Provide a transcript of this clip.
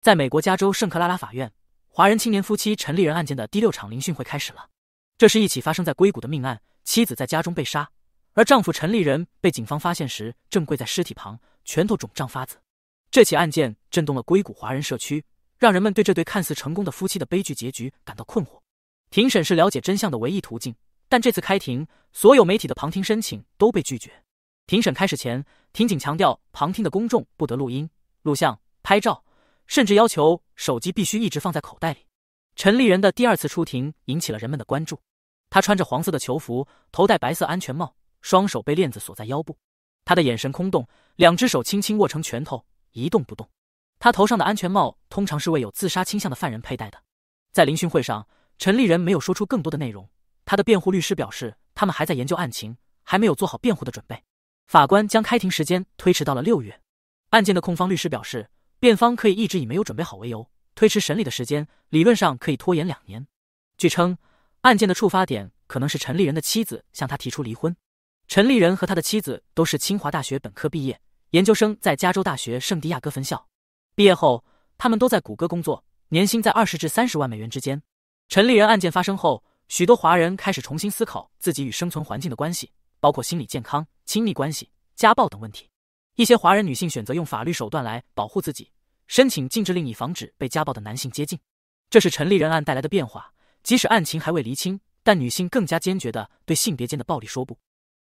在美国加州圣克拉拉法院，华人青年夫妻陈立仁案件的第六场聆讯会开始了。这是一起发生在硅谷的命案，妻子在家中被杀，而丈夫陈立仁被警方发现时正跪在尸体旁，拳头肿胀发紫。这起案件震动了硅谷华人社区，让人们对这对看似成功的夫妻的悲剧结局感到困惑。庭审是了解真相的唯一途径，但这次开庭，所有媒体的旁听申请都被拒绝。庭审开始前，庭警强调，旁听的公众不得录音、录像、拍照。甚至要求手机必须一直放在口袋里。陈立人的第二次出庭引起了人们的关注。他穿着黄色的囚服，头戴白色安全帽，双手被链子锁在腰部。他的眼神空洞，两只手轻轻握成拳头，一动不动。他头上的安全帽通常是为有自杀倾向的犯人佩戴的。在聆讯会上，陈立人没有说出更多的内容。他的辩护律师表示，他们还在研究案情，还没有做好辩护的准备。法官将开庭时间推迟到了六月。案件的控方律师表示。辩方可以一直以没有准备好为由推迟审理的时间，理论上可以拖延两年。据称，案件的触发点可能是陈立人的妻子向他提出离婚。陈立人和他的妻子都是清华大学本科毕业，研究生在加州大学圣地亚哥分校。毕业后，他们都在谷歌工作，年薪在二十至三十万美元之间。陈立人案件发生后，许多华人开始重新思考自己与生存环境的关系，包括心理健康、亲密关系、家暴等问题。一些华人女性选择用法律手段来保护自己，申请禁止令以防止被家暴的男性接近。这是陈立人案带来的变化。即使案情还未厘清，但女性更加坚决地对性别间的暴力说不。